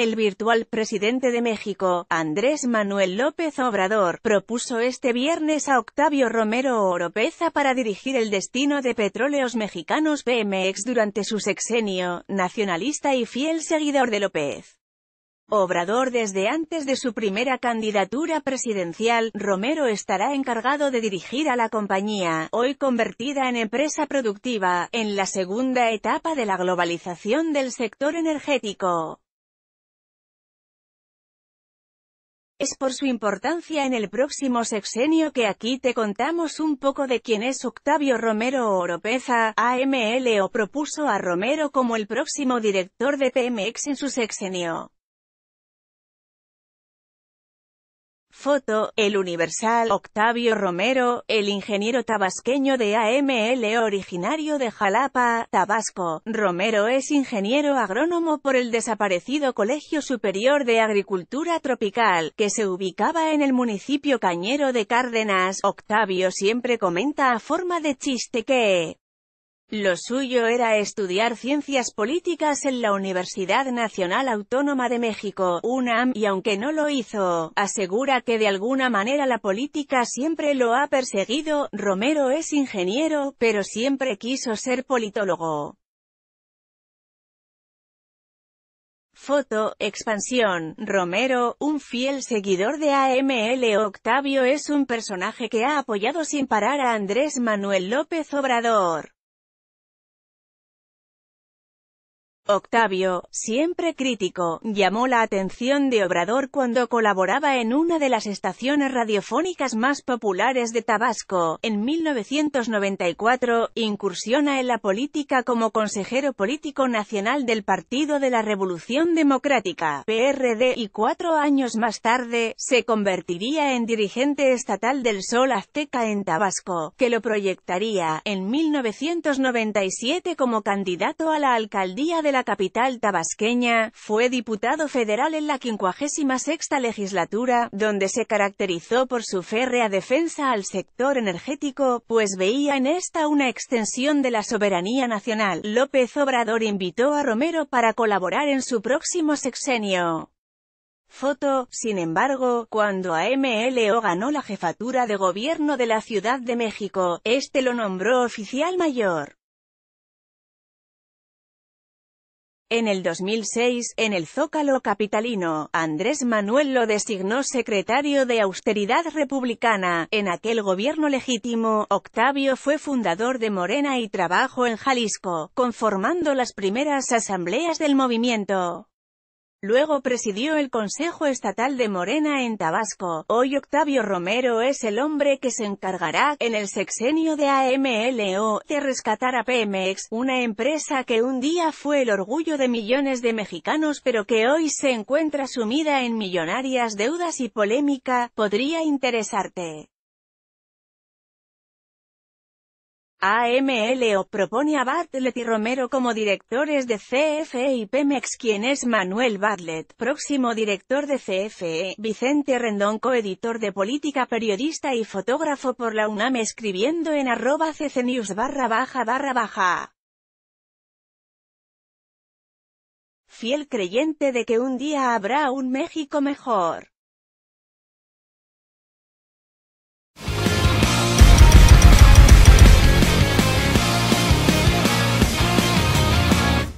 El virtual presidente de México, Andrés Manuel López Obrador, propuso este viernes a Octavio Romero Oropeza para dirigir el destino de Petróleos Mexicanos Pemex durante su sexenio, nacionalista y fiel seguidor de López. Obrador desde antes de su primera candidatura presidencial, Romero estará encargado de dirigir a la compañía, hoy convertida en empresa productiva, en la segunda etapa de la globalización del sector energético. Es por su importancia en el próximo sexenio que aquí te contamos un poco de quién es Octavio Romero Oropeza, AML o propuso a Romero como el próximo director de PMX en su sexenio. Foto, El Universal, Octavio Romero, el ingeniero tabasqueño de AML originario de Jalapa, Tabasco. Romero es ingeniero agrónomo por el desaparecido Colegio Superior de Agricultura Tropical, que se ubicaba en el municipio cañero de Cárdenas. Octavio siempre comenta a forma de chiste que lo suyo era estudiar ciencias políticas en la Universidad Nacional Autónoma de México, UNAM, y aunque no lo hizo, asegura que de alguna manera la política siempre lo ha perseguido, Romero es ingeniero, pero siempre quiso ser politólogo. Foto, expansión, Romero, un fiel seguidor de AML Octavio es un personaje que ha apoyado sin parar a Andrés Manuel López Obrador. Octavio, siempre crítico, llamó la atención de Obrador cuando colaboraba en una de las estaciones radiofónicas más populares de Tabasco. En 1994, incursiona en la política como consejero político nacional del Partido de la Revolución Democrática, PRD, y cuatro años más tarde, se convertiría en dirigente estatal del Sol Azteca en Tabasco, que lo proyectaría, en 1997 como candidato a la alcaldía de la capital tabasqueña, fue diputado federal en la 56 legislatura, donde se caracterizó por su férrea defensa al sector energético, pues veía en esta una extensión de la soberanía nacional. López Obrador invitó a Romero para colaborar en su próximo sexenio. Foto, sin embargo, cuando AMLO ganó la jefatura de gobierno de la Ciudad de México, este lo nombró oficial mayor. En el 2006, en el Zócalo capitalino, Andrés Manuel lo designó secretario de Austeridad Republicana. En aquel gobierno legítimo, Octavio fue fundador de Morena y Trabajo en Jalisco, conformando las primeras asambleas del movimiento. Luego presidió el Consejo Estatal de Morena en Tabasco. Hoy Octavio Romero es el hombre que se encargará, en el sexenio de AMLO, de rescatar a Pemex, una empresa que un día fue el orgullo de millones de mexicanos pero que hoy se encuentra sumida en millonarias deudas y polémica, podría interesarte. AMLO propone a Bartlett y Romero como directores de CFE y Pemex quien es Manuel Bartlett, próximo director de CFE, Vicente Rendón coeditor de política periodista y fotógrafo por la UNAM escribiendo en arroba ccnews barra baja barra baja. Fiel creyente de que un día habrá un México mejor.